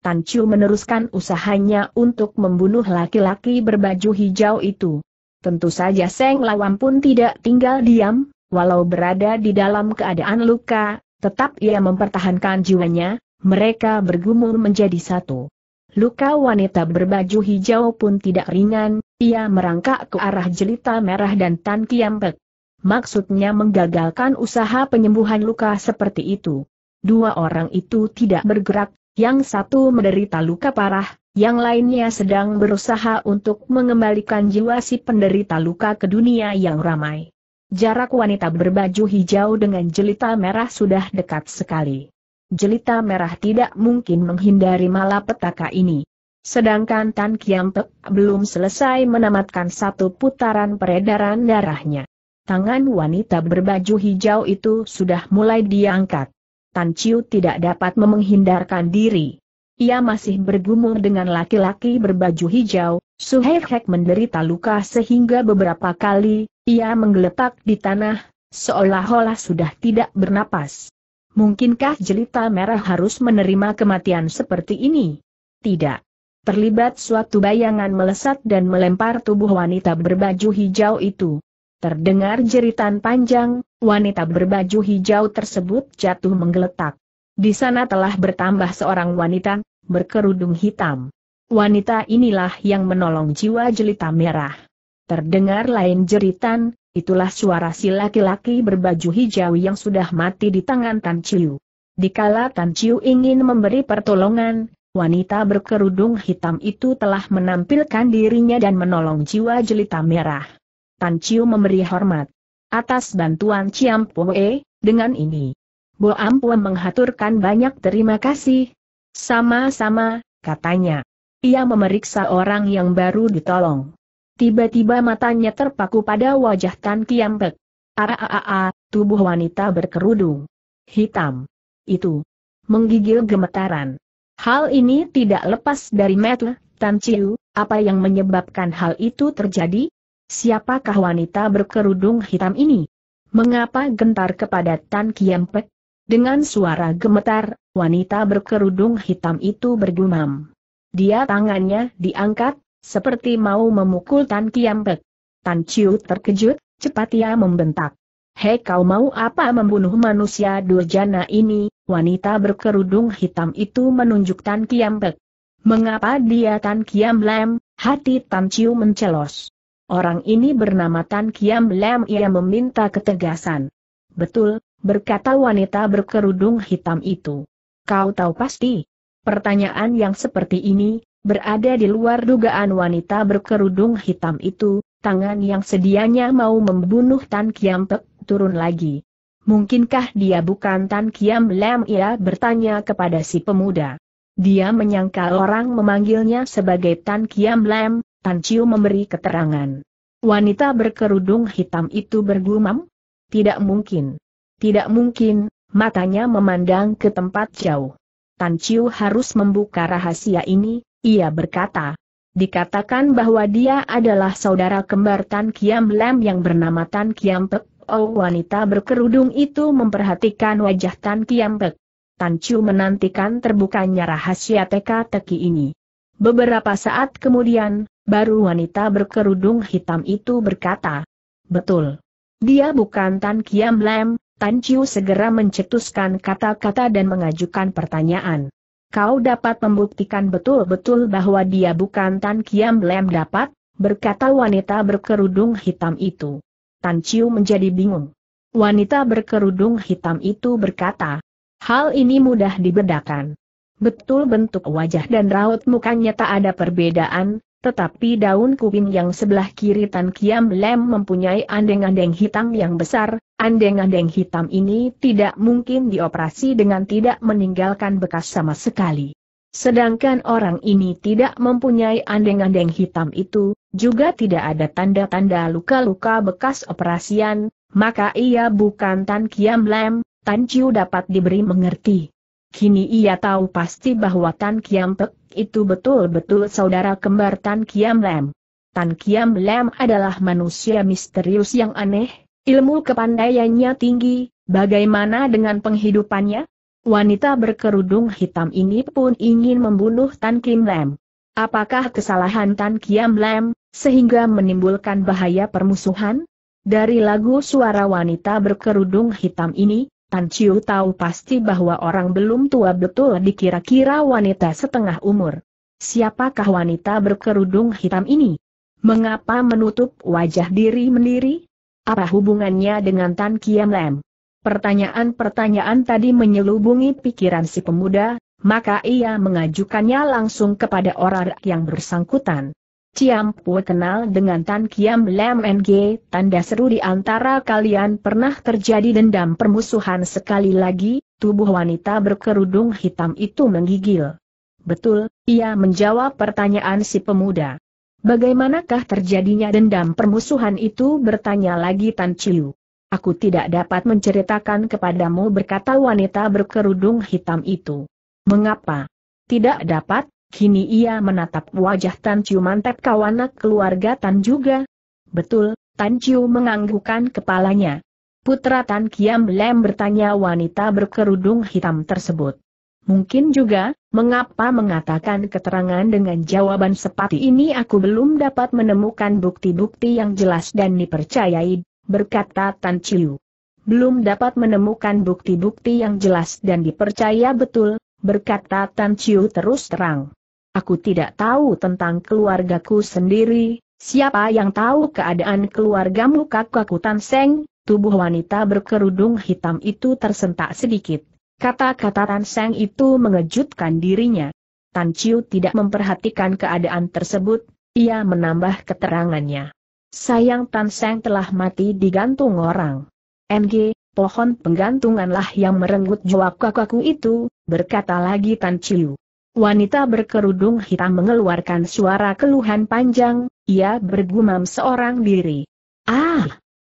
Tan Chiu meneruskan usahanya untuk membunuh laki-laki berbaju hijau itu. Tentu saja Seng Lawam pun tidak tinggal diam, walau berada di dalam keadaan luka, tetap ia mempertahankan jiwanya, mereka bergumul menjadi satu. Luka wanita berbaju hijau pun tidak ringan, ia merangkak ke arah jelita merah dan Tan Kiampek. Maksudnya menggagalkan usaha penyembuhan luka seperti itu. Dua orang itu tidak bergerak, yang satu menderita luka parah, yang lainnya sedang berusaha untuk mengembalikan jiwa si penderita luka ke dunia yang ramai. Jarak wanita berbaju hijau dengan jelita merah sudah dekat sekali. Jelita merah tidak mungkin menghindari malapetaka ini. Sedangkan Tan Pek belum selesai menamatkan satu putaran peredaran darahnya. Tangan wanita berbaju hijau itu sudah mulai diangkat. Tan Chiu tidak dapat memenghindarkan diri. Ia masih bergumul dengan laki-laki berbaju hijau, Suhei Hek menderita luka sehingga beberapa kali, ia menggeletak di tanah, seolah-olah sudah tidak bernapas. Mungkinkah jelita merah harus menerima kematian seperti ini? Tidak. Terlibat suatu bayangan melesat dan melempar tubuh wanita berbaju hijau itu. Terdengar jeritan panjang, wanita berbaju hijau tersebut jatuh menggeletak. Di sana telah bertambah seorang wanita, berkerudung hitam. Wanita inilah yang menolong jiwa jelita merah. Terdengar lain jeritan, itulah suara si laki-laki berbaju hijau yang sudah mati di tangan Tan Chiu. Dikala Tan Chiu ingin memberi pertolongan, wanita berkerudung hitam itu telah menampilkan dirinya dan menolong jiwa jelita merah. Tan Chiu memberi hormat atas bantuan Ciam Poe, dengan ini, Bo Ampua menghaturkan banyak terima kasih. Sama-sama, katanya. Ia memeriksa orang yang baru ditolong. Tiba-tiba matanya terpaku pada wajah Tan Kiampek. Aaaa, tubuh wanita berkerudung. Hitam. Itu. Menggigil gemetaran. Hal ini tidak lepas dari metu, Tan Chiu, apa yang menyebabkan hal itu terjadi? Siapakah wanita berkerudung hitam ini? Mengapa gentar kepada Tan Kiampek? Dengan suara gemetar, wanita berkerudung hitam itu bergumam. Dia tangannya diangkat, seperti mau memukul Tan Kiampek. Tan Chiu terkejut, cepat ia membentak. Hei kau mau apa membunuh manusia durjana ini, wanita berkerudung hitam itu menunjuk Tan Kiampek. Mengapa dia Tan Kiam Lem, hati Tan Chiu mencelos. Orang ini bernama Tan Kiam Lem ia meminta ketegasan. Betul, berkata wanita berkerudung hitam itu. Kau tahu pasti? Pertanyaan yang seperti ini, berada di luar dugaan wanita berkerudung hitam itu, tangan yang sedianya mau membunuh Tan Kiam Pek turun lagi. Mungkinkah dia bukan Tan Kiam Lam? Ia bertanya kepada si pemuda. Dia menyangka orang memanggilnya sebagai Tan Kiam Lam, Tan Chiu memberi keterangan. Wanita berkerudung hitam itu bergumam? Tidak mungkin. Tidak mungkin, matanya memandang ke tempat jauh. Tan Chiu harus membuka rahasia ini, ia berkata. Dikatakan bahwa dia adalah saudara kembar Tan Kiam Lam yang bernama Tan Kiam Pek. Oh wanita berkerudung itu memperhatikan wajah Tan Kiam Pek. Tan Chiu menantikan terbukanya rahasia teka-teki ini. Beberapa saat kemudian, baru wanita berkerudung hitam itu berkata, Betul. Dia bukan Tan Kiam Lam, Tan Chiu segera mencetuskan kata-kata dan mengajukan pertanyaan. Kau dapat membuktikan betul-betul bahwa dia bukan Tan Kiam Lem dapat, berkata wanita berkerudung hitam itu. Tan Chiu menjadi bingung. Wanita berkerudung hitam itu berkata, hal ini mudah dibedakan. Betul bentuk wajah dan raut mukanya tak ada perbedaan, tetapi daun kubin yang sebelah kiri Tan Kiam Lem mempunyai andeng-andeng hitam yang besar, andeng-andeng hitam ini tidak mungkin dioperasi dengan tidak meninggalkan bekas sama sekali. Sedangkan orang ini tidak mempunyai andeng-andeng hitam itu, juga tidak ada tanda-tanda luka-luka bekas operasian, maka ia bukan Tan Kiam Lem, Tan Chiu dapat diberi mengerti. Kini ia tahu pasti bahwa Tan Kiam Pek itu betul-betul saudara kembar Tan Kiam Lem. Tan Kiam Lem adalah manusia misterius yang aneh, ilmu kepandaiannya tinggi, bagaimana dengan penghidupannya? Wanita berkerudung hitam ini pun ingin membunuh Tan Kim Lem. Apakah kesalahan Tan Kiam Lem, sehingga menimbulkan bahaya permusuhan? Dari lagu suara wanita berkerudung hitam ini, An Chiu tahu pasti bahwa orang belum tua betul dikira-kira wanita setengah umur. Siapakah wanita berkerudung hitam ini? Mengapa menutup wajah diri sendiri? Apa hubungannya dengan Tan Kiam Lam? Pertanyaan-pertanyaan tadi menyelubungi pikiran si pemuda, maka ia mengajukannya langsung kepada orang yang bersangkutan. Ciam Pu kenal dengan Tan Kiam Lam NG, tanda seru di antara kalian pernah terjadi dendam permusuhan sekali lagi, tubuh wanita berkerudung hitam itu menggigil. Betul, ia menjawab pertanyaan si pemuda. Bagaimanakah terjadinya dendam permusuhan itu bertanya lagi Tan Chiu. Aku tidak dapat menceritakan kepadamu berkata wanita berkerudung hitam itu. Mengapa? Tidak dapat, Kini ia menatap wajah Tan Chiu mantap kawanak keluarga Tan juga. Betul, Tan Chiu menganggukkan kepalanya. Putra Tan Kiam Lem bertanya wanita berkerudung hitam tersebut. Mungkin juga, mengapa mengatakan keterangan dengan jawaban sepati ini aku belum dapat menemukan bukti-bukti yang jelas dan dipercayai, berkata Tan Chiu. Belum dapat menemukan bukti-bukti yang jelas dan dipercaya betul, berkata Tan Chiu terus terang. Aku tidak tahu tentang keluargaku sendiri, siapa yang tahu keadaan keluargamu kakakku Tan Seng, tubuh wanita berkerudung hitam itu tersentak sedikit. Kata-kata Tan Seng itu mengejutkan dirinya. Tan Chiu tidak memperhatikan keadaan tersebut, ia menambah keterangannya. Sayang Tan Seng telah mati digantung orang. ng pohon penggantunganlah yang merenggut jawab kakakku itu, berkata lagi Tan Chiu. Wanita berkerudung hitam mengeluarkan suara keluhan panjang, ia bergumam seorang diri. Ah!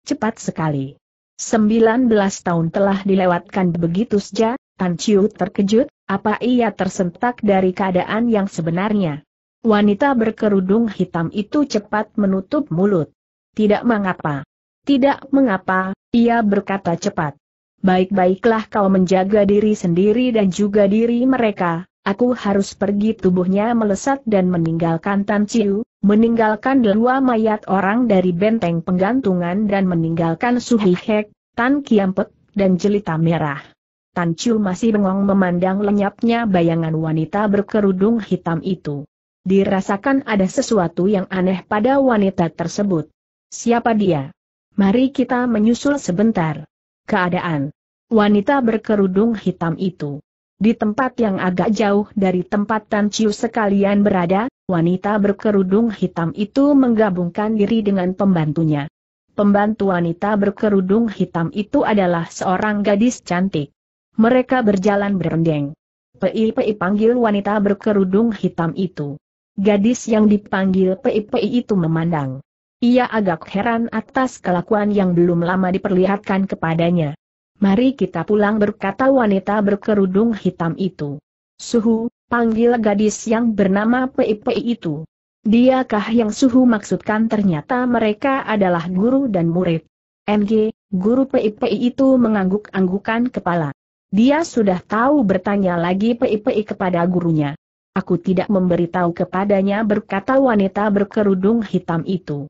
Cepat sekali. Sembilan belas tahun telah dilewatkan begitu saja, Tan Chiu terkejut, apa ia tersentak dari keadaan yang sebenarnya. Wanita berkerudung hitam itu cepat menutup mulut. Tidak mengapa. Tidak mengapa, ia berkata cepat. Baik-baiklah kau menjaga diri sendiri dan juga diri mereka, aku harus pergi tubuhnya melesat dan meninggalkan Tan Chiu, meninggalkan dua mayat orang dari benteng penggantungan dan meninggalkan Suhi Hek, Tan Kiampek, dan Jelita Merah. Tan Chiu masih bengong memandang lenyapnya bayangan wanita berkerudung hitam itu. Dirasakan ada sesuatu yang aneh pada wanita tersebut. Siapa dia? Mari kita menyusul sebentar. Keadaan wanita berkerudung hitam itu. Di tempat yang agak jauh dari tempat Tan Chiu sekalian berada, wanita berkerudung hitam itu menggabungkan diri dengan pembantunya. Pembantu wanita berkerudung hitam itu adalah seorang gadis cantik. Mereka berjalan berendeng. Pei-pei panggil wanita berkerudung hitam itu. Gadis yang dipanggil pei-pei itu memandang. Ia agak heran atas kelakuan yang belum lama diperlihatkan kepadanya. Mari kita pulang berkata wanita berkerudung hitam itu. Suhu, panggil gadis yang bernama PIPI itu. Diakah yang Suhu maksudkan ternyata mereka adalah guru dan murid. MG, guru PIPI itu mengangguk-anggukan kepala. Dia sudah tahu bertanya lagi PIPI kepada gurunya. Aku tidak memberitahu kepadanya berkata wanita berkerudung hitam itu.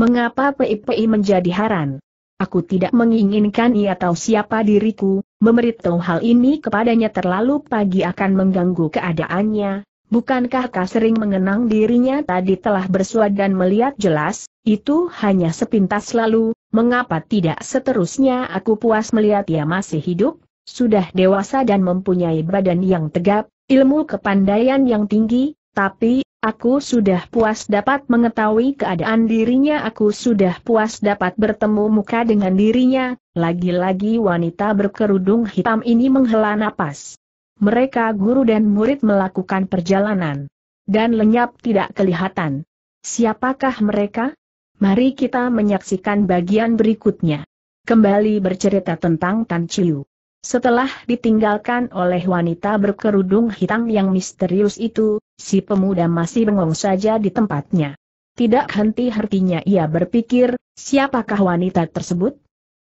Mengapa PIPI menjadi haran? Aku tidak menginginkan ia tahu siapa diriku, memberitahu hal ini kepadanya terlalu pagi akan mengganggu keadaannya. Bukankah kau sering mengenang dirinya tadi telah bersuad dan melihat jelas, itu hanya sepintas lalu, mengapa tidak seterusnya aku puas melihat ia masih hidup, sudah dewasa dan mempunyai badan yang tegap, ilmu kepandaian yang tinggi, tapi, Aku sudah puas dapat mengetahui keadaan dirinya aku sudah puas dapat bertemu muka dengan dirinya, lagi-lagi wanita berkerudung hitam ini menghela napas. Mereka guru dan murid melakukan perjalanan. Dan lenyap tidak kelihatan. Siapakah mereka? Mari kita menyaksikan bagian berikutnya. Kembali bercerita tentang Tan Chiu. Setelah ditinggalkan oleh wanita berkerudung hitam yang misterius itu, si pemuda masih bengong saja di tempatnya. Tidak henti-hentinya ia berpikir, siapakah wanita tersebut?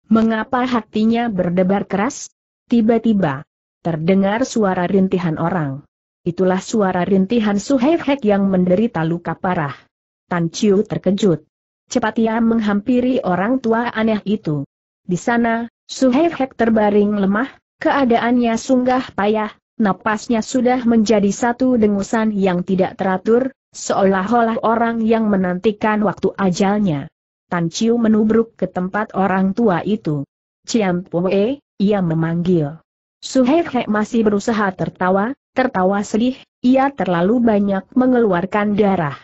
Mengapa hatinya berdebar keras? Tiba-tiba, terdengar suara rintihan orang. Itulah suara rintihan Suhei Hek yang menderita luka parah. Tan Chiu terkejut. Cepat ia menghampiri orang tua aneh itu. Di sana, Suhei Hek terbaring lemah, keadaannya sungguh payah, Napasnya sudah menjadi satu dengusan yang tidak teratur, seolah-olah orang yang menantikan waktu ajalnya. Tan Chiu menubruk ke tempat orang tua itu. Ciam Poe, ia memanggil. Suhek masih berusaha tertawa, tertawa sedih, ia terlalu banyak mengeluarkan darah.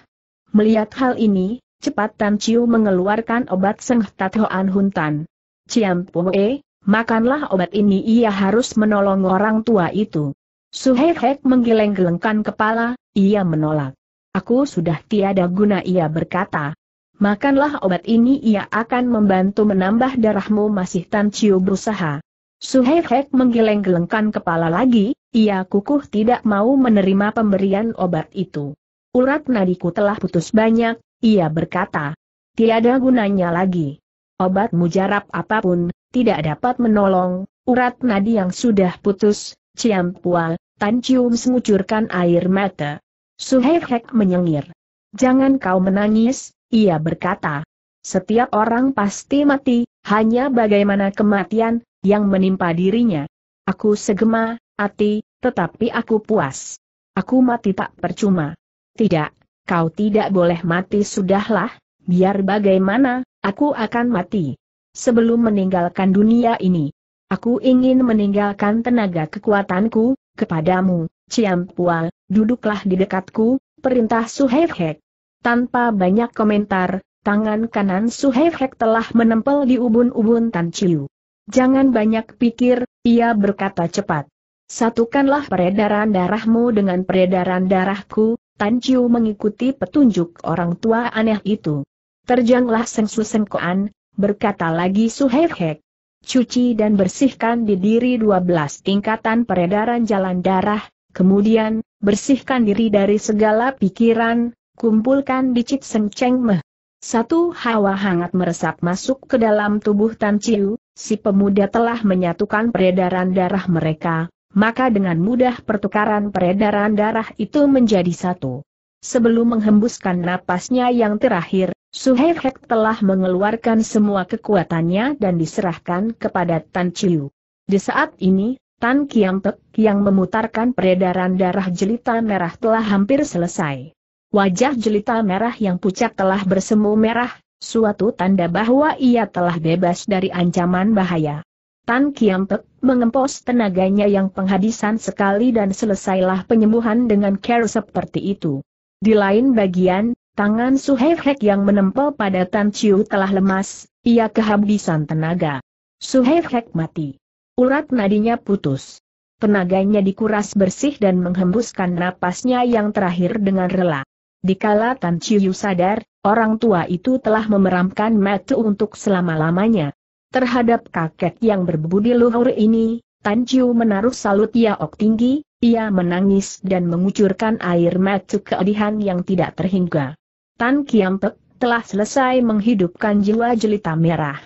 Melihat hal ini, cepat Tan Chiu mengeluarkan obat Seng Tathoan Huntan. Ciam Poe, makanlah obat ini ia harus menolong orang tua itu. Suhei Hek menggeleng-gelengkan kepala, ia menolak. Aku sudah tiada guna ia berkata. Makanlah obat ini ia akan membantu menambah darahmu masih Tan Chiu berusaha. Suhei Hek menggeleng-gelengkan kepala lagi, ia kukuh tidak mau menerima pemberian obat itu. Urat nadiku telah putus banyak, ia berkata. Tiada gunanya lagi. Obat mujarab apapun, tidak dapat menolong, urat nadi yang sudah putus, Ciampual, Tan Chium mengucurkan air mata. Suhei Hek menyengir. Jangan kau menangis, ia berkata. Setiap orang pasti mati, hanya bagaimana kematian, yang menimpa dirinya. Aku segema, ati, tetapi aku puas. Aku mati tak percuma. Tidak, kau tidak boleh mati sudahlah, biar bagaimana, aku akan mati. Sebelum meninggalkan dunia ini, aku ingin meninggalkan tenaga kekuatanku, Kepadamu, Ciam Pua, duduklah di dekatku, perintah Suhefhek. Tanpa banyak komentar, tangan kanan Suhefhek telah menempel di ubun-ubun Tan Chiu. Jangan banyak pikir, ia berkata cepat. Satukanlah peredaran darahmu dengan peredaran darahku, Tan Chiu mengikuti petunjuk orang tua aneh itu. Terjanglah sengsu sengkoan, berkata lagi Suhefhek cuci dan bersihkan di diri 12 tingkatan peredaran jalan darah, kemudian, bersihkan diri dari segala pikiran, kumpulkan di Cip Seng Cheng Meh. Satu hawa hangat meresap masuk ke dalam tubuh Tan Chiu, si pemuda telah menyatukan peredaran darah mereka, maka dengan mudah pertukaran peredaran darah itu menjadi satu. Sebelum menghembuskan napasnya yang terakhir, Suhei telah mengeluarkan semua kekuatannya dan diserahkan kepada Tan Chiu. Di saat ini, Tan Kiam Pek yang memutarkan peredaran darah jelita merah telah hampir selesai. Wajah jelita merah yang pucat telah bersemu merah, suatu tanda bahwa ia telah bebas dari ancaman bahaya. Tan Kiam Pek mengempos tenaganya yang penghabisan sekali dan selesailah penyembuhan dengan care seperti itu. Di lain bagian, tangan Suhehek yang menempel pada Tan Chiu telah lemas, ia kehabisan tenaga. Suhehek mati. Urat nadinya putus. Tenaganya dikuras bersih dan menghembuskan napasnya yang terakhir dengan rela. Dikala Tan Chiu sadar, orang tua itu telah memeramkan mata untuk selama-lamanya. Terhadap kakek yang berbudi luhur ini, Tan Chiu menaruh salut yaok tinggi, ia menangis dan mengucurkan air mata keedihan yang tidak terhingga. Tan Kiampek telah selesai menghidupkan jiwa jelita merah.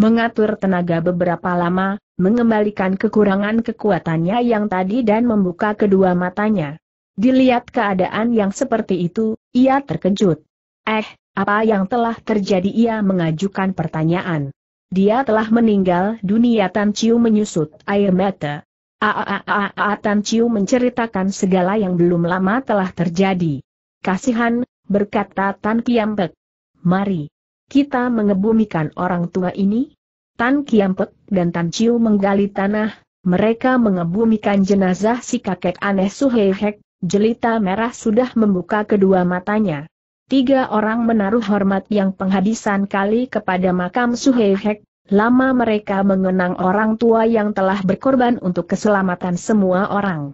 Mengatur tenaga beberapa lama, mengembalikan kekurangan kekuatannya yang tadi dan membuka kedua matanya. Dilihat keadaan yang seperti itu, ia terkejut. Eh, apa yang telah terjadi ia mengajukan pertanyaan. Dia telah meninggal dunia Tan Chiu menyusut air mata, Tanciu Tan menceritakan segala yang belum lama telah terjadi. Kasihan, berkata Tan Kiampek. Mari, kita mengebumikan orang tua ini. Tan Kiampek dan Tan Chiu menggali tanah, mereka mengebumikan jenazah si kakek aneh Suhehek, jelita merah sudah membuka kedua matanya. Tiga orang menaruh hormat yang penghabisan kali kepada makam Suhehek, Lama mereka mengenang orang tua yang telah berkorban untuk keselamatan semua orang.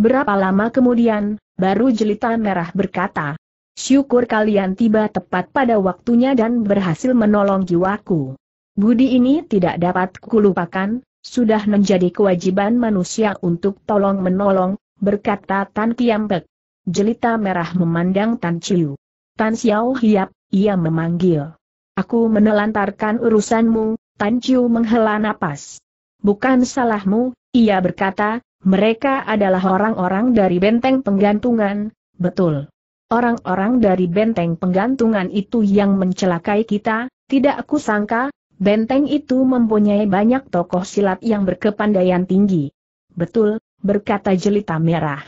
Berapa lama kemudian, baru jelita merah berkata, Syukur kalian tiba tepat pada waktunya dan berhasil menolong jiwaku. Budi ini tidak dapat kulupakan, sudah menjadi kewajiban manusia untuk tolong menolong, berkata Tan Kiampek. Jelita merah memandang Tan Chiu. Tan Xiao hiap, ia memanggil. Aku menelantarkan urusanmu, Tan Chiu menghela napas. Bukan salahmu, ia berkata, mereka adalah orang-orang dari benteng penggantungan, betul. Orang-orang dari benteng penggantungan itu yang mencelakai kita, tidak aku sangka, benteng itu mempunyai banyak tokoh silat yang berkepandaian tinggi. Betul, berkata jelita merah.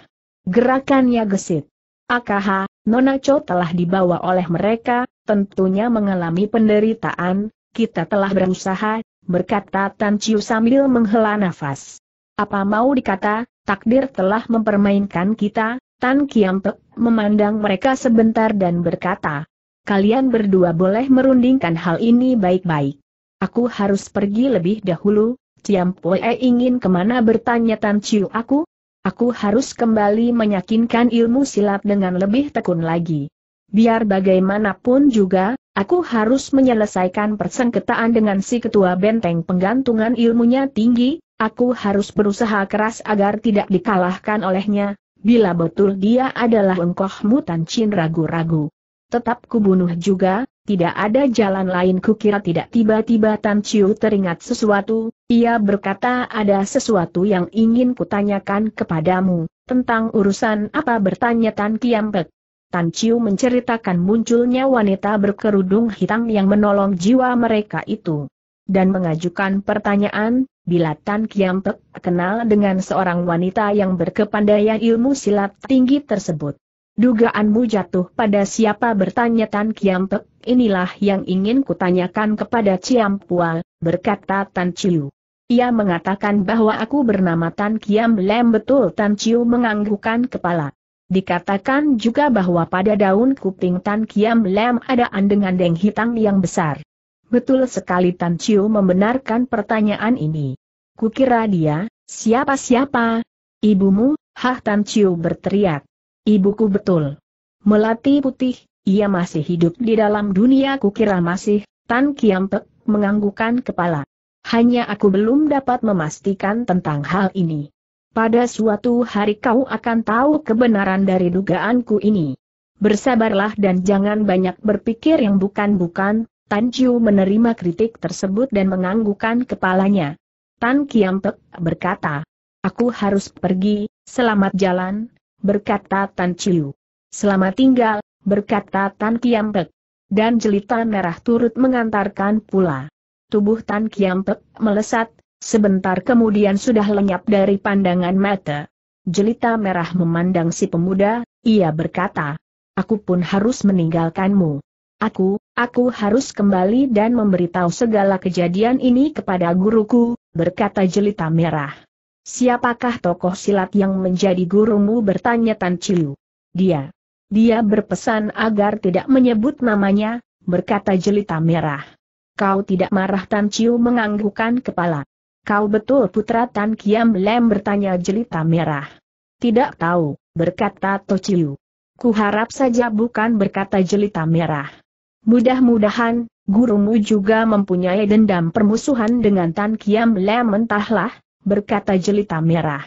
Gerakannya gesit. Akaha, Nonaco telah dibawa oleh mereka, tentunya mengalami penderitaan, kita telah berusaha, berkata Tan Chiu sambil menghela nafas. Apa mau dikata, takdir telah mempermainkan kita, Tan Kiam memandang mereka sebentar dan berkata, kalian berdua boleh merundingkan hal ini baik-baik. Aku harus pergi lebih dahulu, Ciam Poe ingin kemana bertanya Tan Chiu aku? Aku harus kembali meyakinkan ilmu silat dengan lebih tekun lagi. Biar bagaimanapun juga, aku harus menyelesaikan persengketaan dengan si ketua benteng penggantungan ilmunya tinggi, aku harus berusaha keras agar tidak dikalahkan olehnya, bila betul dia adalah engkoh mutan cin ragu-ragu. Tetap kubunuh juga, tidak ada jalan lain kukira tidak tiba-tiba Tan Chiu teringat sesuatu, ia berkata ada sesuatu yang ingin kutanyakan kepadamu, tentang urusan apa bertanya Tan Kiampek. Tan Chiu menceritakan munculnya wanita berkerudung hitam yang menolong jiwa mereka itu. Dan mengajukan pertanyaan, bila Tan Kiampek kenal dengan seorang wanita yang berkepandaian ilmu silat tinggi tersebut. Dugaanmu jatuh pada siapa bertanya Tan Kiampek, inilah yang ingin kutanyakan kepada Ciampual, berkata Tan Chiu. Ia mengatakan bahwa aku bernama Tan Kiam Lem betul Tan Chiu menganggukkan kepala. Dikatakan juga bahwa pada daun kuping Tan Kiam Lem ada andengan deng hitam yang besar. Betul sekali Tan Chiu membenarkan pertanyaan ini. Kukira dia, siapa-siapa? Ibumu, Hah Tan Chiu berteriak. Ibuku betul. Melati putih, ia masih hidup di dalam dunia kukira masih, Tan Kiam Pek menganggukan kepala. Hanya aku belum dapat memastikan tentang hal ini. Pada suatu hari kau akan tahu kebenaran dari dugaanku ini. Bersabarlah dan jangan banyak berpikir yang bukan-bukan, Tan Chiu menerima kritik tersebut dan menganggukkan kepalanya. Tan Pek berkata, Aku harus pergi, selamat jalan, berkata Tan Chiu. Selamat tinggal, berkata Tan Pek. Dan jelita merah turut mengantarkan pula. Tubuh Tan Pek melesat, Sebentar kemudian sudah lenyap dari pandangan mata. Jelita merah memandang si pemuda, ia berkata, Aku pun harus meninggalkanmu. Aku, aku harus kembali dan memberitahu segala kejadian ini kepada guruku, berkata jelita merah. Siapakah tokoh silat yang menjadi gurumu bertanya Tan Chiu. Dia. Dia berpesan agar tidak menyebut namanya, berkata jelita merah. Kau tidak marah Tan Chiu menganggukkan kepala. Kau betul putra Tan Kiam Lem bertanya jelita merah. Tidak tahu, berkata Tociu. Ku harap saja bukan berkata jelita merah. Mudah-mudahan, gurumu juga mempunyai dendam permusuhan dengan Tan Kiam Lem entahlah, berkata jelita merah.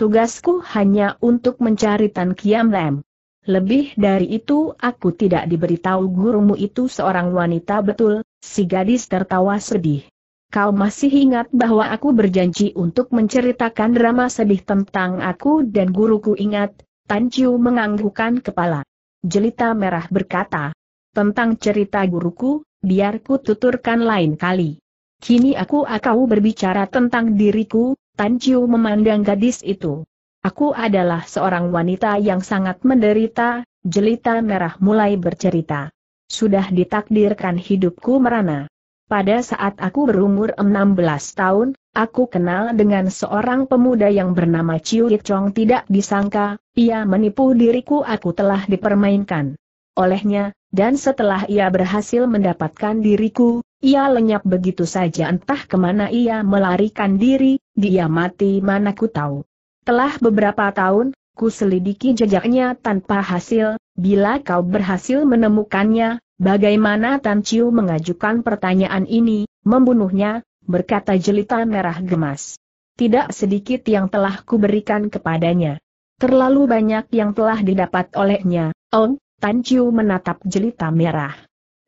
Tugasku hanya untuk mencari Tan Kiam Lem. Lebih dari itu aku tidak diberitahu gurumu itu seorang wanita betul, si gadis tertawa sedih kau masih ingat bahwa aku berjanji untuk menceritakan drama sedih tentang aku dan guruku ingat, Tan Chiu menganggukkan kepala. Jelita Merah berkata, tentang cerita guruku, biar ku tuturkan lain kali. Kini aku akau berbicara tentang diriku, Tan Chiu memandang gadis itu. Aku adalah seorang wanita yang sangat menderita, jelita merah mulai bercerita. Sudah ditakdirkan hidupku merana. Pada saat aku berumur 16 tahun, aku kenal dengan seorang pemuda yang bernama Chiu Chong tidak disangka, ia menipu diriku aku telah dipermainkan olehnya, dan setelah ia berhasil mendapatkan diriku, ia lenyap begitu saja entah kemana ia melarikan diri, dia mati mana ku tahu. Telah beberapa tahun, ku selidiki jejaknya tanpa hasil, bila kau berhasil menemukannya, Bagaimana Tan Chiu mengajukan pertanyaan ini, membunuhnya, berkata jelita merah gemas. Tidak sedikit yang telah kuberikan kepadanya. Terlalu banyak yang telah didapat olehnya, Ong, Tan Chiu menatap jelita merah.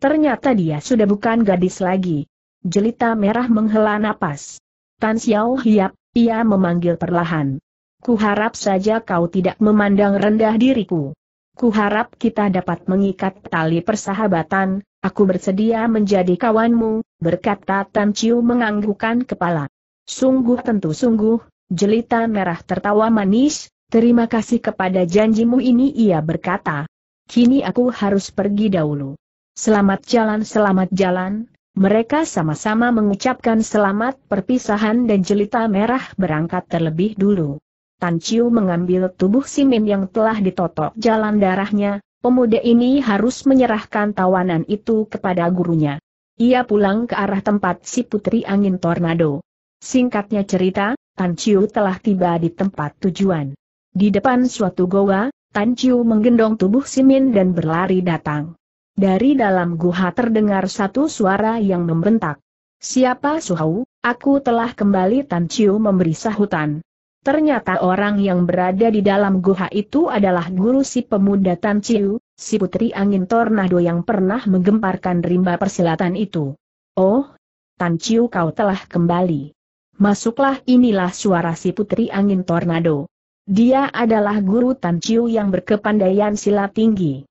Ternyata dia sudah bukan gadis lagi. Jelita merah menghela napas. Tan Xiao hiap, ia memanggil perlahan. Kuharap saja kau tidak memandang rendah diriku harap kita dapat mengikat tali persahabatan, aku bersedia menjadi kawanmu, berkata Tan Chiu menganggukkan kepala. Sungguh tentu sungguh, jelita merah tertawa manis, terima kasih kepada janjimu ini ia berkata. Kini aku harus pergi dahulu. Selamat jalan selamat jalan, mereka sama-sama mengucapkan selamat perpisahan dan jelita merah berangkat terlebih dulu. Tan Chiu mengambil tubuh Simin yang telah ditotok jalan darahnya, pemuda ini harus menyerahkan tawanan itu kepada gurunya. Ia pulang ke arah tempat si putri angin tornado. Singkatnya cerita, Tan Chiu telah tiba di tempat tujuan. Di depan suatu goa, Tan Chiu menggendong tubuh Simin dan berlari datang. Dari dalam guha terdengar satu suara yang membentak. Siapa Suhau, aku telah kembali Tan Chiu memberi sahutan. Ternyata orang yang berada di dalam guha itu adalah guru si pemuda Tan Chiu, si putri angin tornado yang pernah menggemparkan rimba persilatan itu. Oh, Tan Chiu kau telah kembali. Masuklah inilah suara si putri angin tornado. Dia adalah guru Tan Chiu yang berkepandaian silat tinggi.